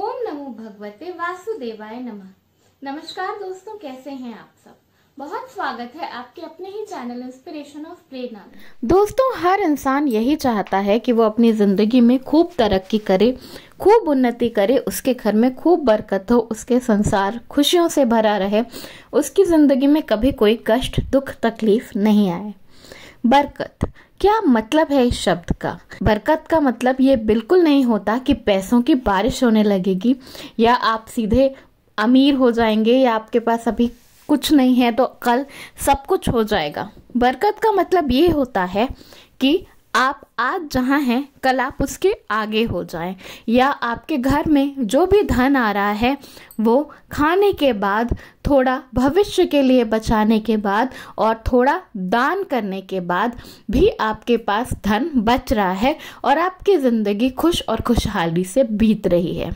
ओम नमो भगवते वासुदेवाय नमः नमस्कार दोस्तों कैसे हैं आप सब बहुत स्वागत है आपके अपने ही चैनल इंस्पिरेशन ऑफ प्रेरणा दोस्तों हर इंसान यही चाहता है कि वो अपनी जिंदगी में खूब तरक्की करे खूब उन्नति करे उसके घर में खूब बरकत हो उसके संसार खुशियों से भरा रहे उसकी जिंदगी में कभी कोई कष्ट दुख तकलीफ नहीं आए बरकत क्या मतलब है इस शब्द का बरकत का मतलब ये बिल्कुल नहीं होता कि पैसों की बारिश होने लगेगी या आप सीधे अमीर हो जाएंगे या आपके पास अभी कुछ नहीं है तो कल सब कुछ हो जाएगा बरकत का मतलब ये होता है कि आप आज जहाँ हैं कल आप उसके आगे हो जाएं या आपके घर में जो भी धन आ रहा है वो खाने के बाद थोड़ा भविष्य के लिए बचाने के बाद और थोड़ा दान करने के बाद भी आपके पास धन बच रहा है और आपकी ज़िंदगी खुश और खुशहाली से बीत रही है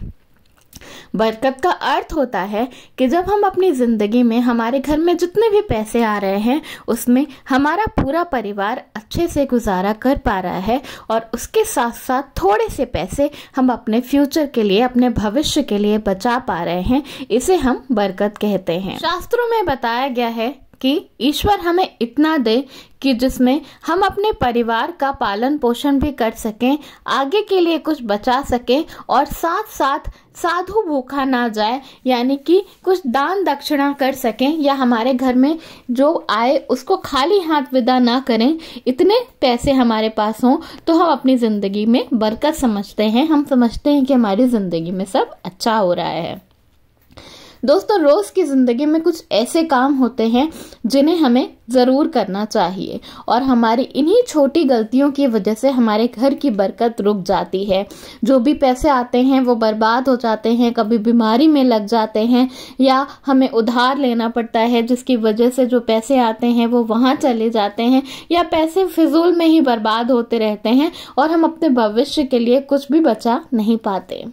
बरकत का अर्थ होता है कि जब हम अपनी ज़िंदगी में हमारे घर में जितने भी पैसे आ रहे हैं उसमें हमारा पूरा परिवार अच्छे से गुजारा कर पा रहा है और उसके साथ साथ थोड़े से पैसे हम अपने फ्यूचर के लिए अपने भविष्य के लिए बचा पा रहे हैं इसे हम बरकत कहते हैं शास्त्रों में बताया गया है कि ईश्वर हमें इतना दे कि जिसमें हम अपने परिवार का पालन पोषण भी कर सकें आगे के लिए कुछ बचा सकें और साथ साथ साधु भूखा ना जाए यानी कि कुछ दान दक्षिणा कर सकें या हमारे घर में जो आए उसको खाली हाथ विदा ना करें इतने पैसे हमारे पास हों तो हम अपनी ज़िंदगी में बरकत समझते हैं हम समझते हैं कि हमारी ज़िंदगी में सब अच्छा हो रहा है दोस्तों रोज़ की ज़िंदगी में कुछ ऐसे काम होते हैं जिन्हें हमें ज़रूर करना चाहिए और हमारी इन्हीं छोटी गलतियों की वजह से हमारे घर की बरकत रुक जाती है जो भी पैसे आते हैं वो बर्बाद हो जाते हैं कभी बीमारी में लग जाते हैं या हमें उधार लेना पड़ता है जिसकी वजह से जो पैसे आते हैं वो वहाँ चले जाते हैं या पैसे फिजूल में ही बर्बाद होते रहते हैं और हम अपने भविष्य के लिए कुछ भी बचा नहीं पाते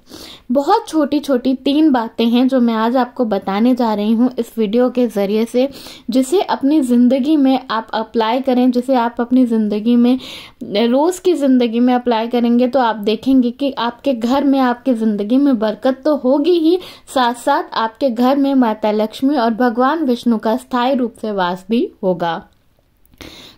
बहुत छोटी छोटी तीन बातें हैं जो मैं आज आपको बताने जा रही हूँ इस वीडियो के ज़रिए से जिसे अपनी ज़िंदगी ज़िंदगी में आप अप्लाई करें जिसे आप अपनी ज़िंदगी में रोज़ की ज़िंदगी में अप्लाई करेंगे तो आप देखेंगे कि आपके घर में आपकी ज़िंदगी में बरकत तो होगी ही साथ साथ आपके घर में माता लक्ष्मी और भगवान विष्णु का स्थायी रूप से वास भी होगा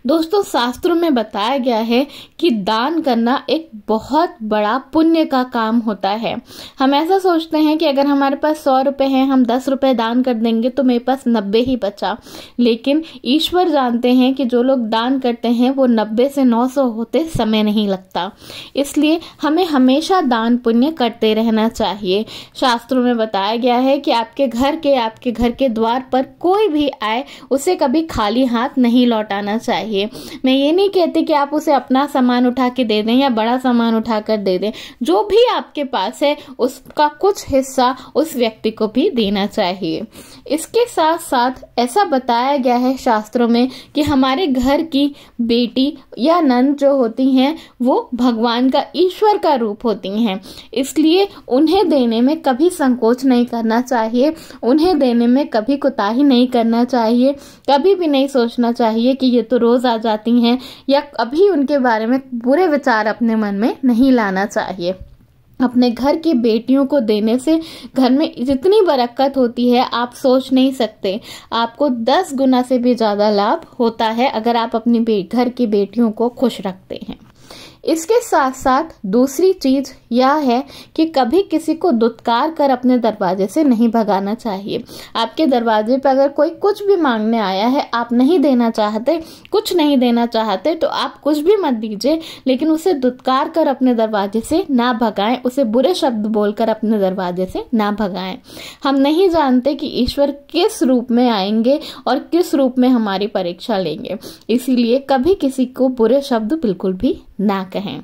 दोस्तों शास्त्रों में बताया गया है कि दान करना एक बहुत बड़ा पुण्य का काम होता है हम ऐसा सोचते हैं कि अगर हमारे पास सौ रुपये हैं हम दस रुपये दान कर देंगे तो मेरे पास नब्बे ही बचा लेकिन ईश्वर जानते हैं कि जो लोग दान करते हैं वो नब्बे से नौ सौ होते समय नहीं लगता इसलिए हमें हमेशा दान पुण्य करते रहना चाहिए शास्त्रों में बताया गया है कि आपके घर के आपके घर के द्वार पर कोई भी आए उसे कभी खाली हाथ नहीं लौटाना चाहिए चाहिए मैं ये नहीं कहती कि आप उसे अपना सामान उठा के दे दें या बड़ा सामान उठा कर दे दें जो भी आपके पास है उसका कुछ हिस्सा उस व्यक्ति को भी देना चाहिए इसके साथ साथ ऐसा बताया गया है शास्त्रों में कि हमारे घर की बेटी या नंद जो होती हैं वो भगवान का ईश्वर का रूप होती हैं इसलिए उन्हें देने में कभी संकोच नहीं करना चाहिए उन्हें देने में कभी कोताही नहीं करना चाहिए कभी भी नहीं सोचना चाहिए कि ये तो रोज़ आ जाती हैं या अभी उनके बारे में बुरे विचार अपने मन में नहीं लाना चाहिए अपने घर की बेटियों को देने से घर में जितनी बरक्कत होती है आप सोच नहीं सकते आपको दस गुना से भी ज़्यादा लाभ होता है अगर आप अपनी घर की बेटियों को खुश रखते हैं इसके साथ साथ दूसरी चीज़ यह है कि कभी किसी को दुत्कार कर अपने दरवाजे से नहीं भगाना चाहिए आपके दरवाजे पर अगर कोई कुछ भी मांगने आया है आप नहीं देना चाहते कुछ नहीं देना चाहते तो आप कुछ भी मत दीजिए लेकिन उसे दुत्कार कर अपने दरवाजे से ना भगाएं उसे बुरे शब्द बोलकर अपने दरवाजे से ना भगाएं हम नहीं जानते कि ईश्वर किस रूप में आएंगे और किस रूप में हमारी परीक्षा लेंगे इसीलिए कभी किसी को बुरे शब्द बिल्कुल भी ना कहें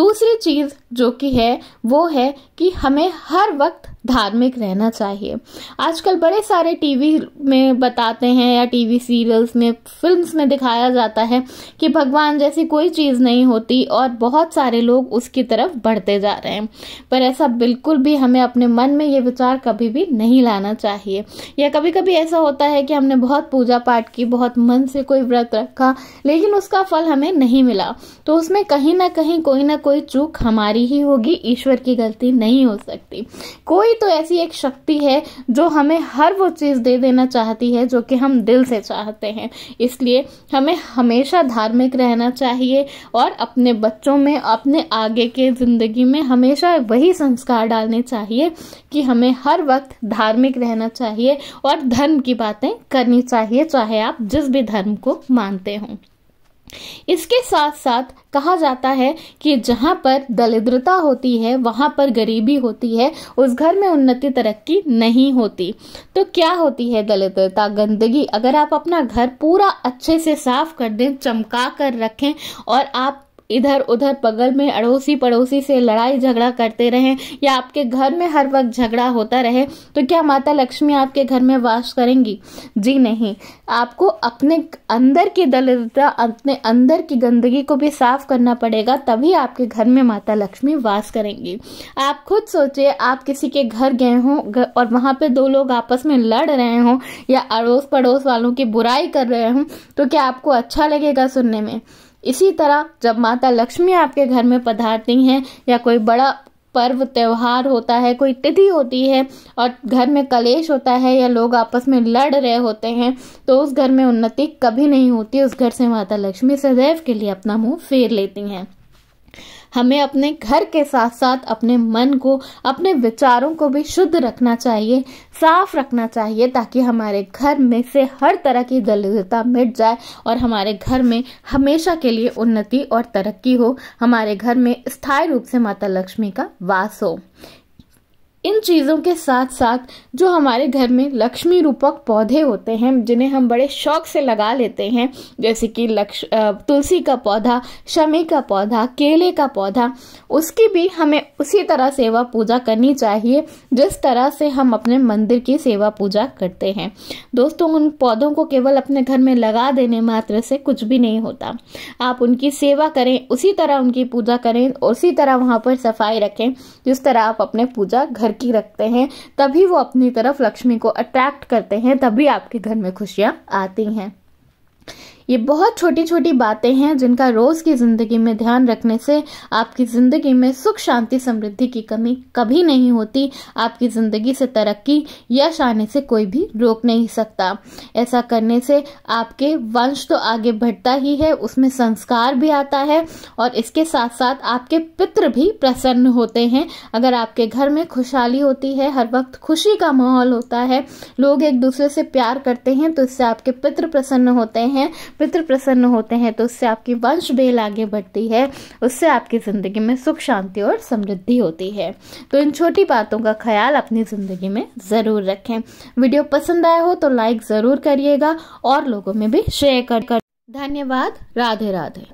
दूसरी चीज जो कि है वो है कि हमें हर वक्त धार्मिक रहना चाहिए आजकल बड़े सारे टीवी में बताते हैं या टीवी सीरियल्स में फिल्म्स में दिखाया जाता है कि भगवान जैसी कोई चीज़ नहीं होती और बहुत सारे लोग उसकी तरफ बढ़ते जा रहे हैं पर ऐसा बिल्कुल भी हमें अपने मन में ये विचार कभी भी नहीं लाना चाहिए या कभी कभी ऐसा होता है कि हमने बहुत पूजा पाठ की बहुत मन से कोई व्रत रखा लेकिन उसका फल हमें नहीं मिला तो उसमें कहीं ना कहीं कोई ना कोई चूक हमारी ही होगी ईश्वर की गलती नहीं हो सकती कोई तो ऐसी एक शक्ति है जो हमें हर वो चीज़ दे देना चाहती है जो कि हम दिल से चाहते हैं इसलिए हमें हमेशा धार्मिक रहना चाहिए और अपने बच्चों में अपने आगे के ज़िंदगी में हमेशा वही संस्कार डालने चाहिए कि हमें हर वक्त धार्मिक रहना चाहिए और धर्म की बातें करनी चाहिए चाहे आप जिस भी धर्म को मानते हों इसके साथ साथ कहा जाता है कि जहां पर दलिद्रता होती है वहां पर गरीबी होती है उस घर में उन्नति तरक्की नहीं होती तो क्या होती है दलिद्रता गंदगी अगर आप अपना घर पूरा अच्छे से साफ कर दें चमका कर रखें और आप इधर उधर बगल में अड़ोसी पड़ोसी से लड़ाई झगड़ा करते रहें या आपके घर में हर वक्त झगड़ा होता रहे तो क्या माता लक्ष्मी आपके घर में वास करेंगी जी नहीं आपको अपने अंदर की दलिद्रता अपने अंदर की गंदगी को भी साफ करना पड़ेगा तभी आपके घर में माता लक्ष्मी वास करेंगी आप खुद सोचिए आप किसी के घर गए हों और वहां पे दो लोग आपस में लड़ रहे हों या अड़ोस पड़ोस वालों की बुराई कर रहे हों तो क्या आपको अच्छा लगेगा सुनने में इसी तरह जब माता लक्ष्मी आपके घर में पधारती हैं या कोई बड़ा पर्व त्यौहार होता है कोई तिथि होती है और घर में कलेश होता है या लोग आपस में लड़ रहे होते हैं तो उस घर में उन्नति कभी नहीं होती उस घर से माता लक्ष्मी सदैव के लिए अपना मुंह फेर लेती हैं हमें अपने घर के साथ साथ अपने मन को अपने विचारों को भी शुद्ध रखना चाहिए साफ रखना चाहिए ताकि हमारे घर में से हर तरह की दलितता मिट जाए और हमारे घर में हमेशा के लिए उन्नति और तरक्की हो हमारे घर में स्थायी रूप से माता लक्ष्मी का वास हो इन चीज़ों के साथ साथ जो हमारे घर में लक्ष्मी रूपक पौधे होते हैं जिन्हें हम बड़े शौक से लगा लेते हैं जैसे कि लक्ष तुलसी का पौधा शमी का पौधा केले का पौधा उसकी भी हमें उसी तरह सेवा पूजा करनी चाहिए जिस तरह से हम अपने मंदिर की सेवा पूजा करते हैं दोस्तों उन पौधों को केवल अपने घर में लगा देने मात्र से कुछ भी नहीं होता आप उनकी सेवा करें उसी तरह उनकी पूजा करें उसी तरह वहाँ पर सफाई रखें जिस तरह आप अपने पूजा घर लड़की रखते हैं तभी वो अपनी तरफ लक्ष्मी को अट्रैक्ट करते हैं तभी आपके घर में खुशियाँ आती हैं ये बहुत छोटी छोटी बातें हैं जिनका रोज़ की ज़िंदगी में ध्यान रखने से आपकी ज़िंदगी में सुख शांति समृद्धि की कमी कभी नहीं होती आपकी ज़िंदगी से तरक्की यश आने से कोई भी रोक नहीं सकता ऐसा करने से आपके वंश तो आगे बढ़ता ही है उसमें संस्कार भी आता है और इसके साथ साथ आपके पित्र भी प्रसन्न होते हैं अगर आपके घर में खुशहाली होती है हर वक्त खुशी का माहौल होता है लोग एक दूसरे से प्यार करते हैं तो इससे आपके पित्र प्रसन्न होते हैं पितृ प्रसन्न होते हैं तो उससे आपकी वंश बेल आगे बढ़ती है उससे आपकी ज़िंदगी में सुख शांति और समृद्धि होती है तो इन छोटी बातों का ख्याल अपनी ज़िंदगी में ज़रूर रखें वीडियो पसंद आया हो तो लाइक ज़रूर करिएगा और लोगों में भी शेयर कर कर धन्यवाद राधे राधे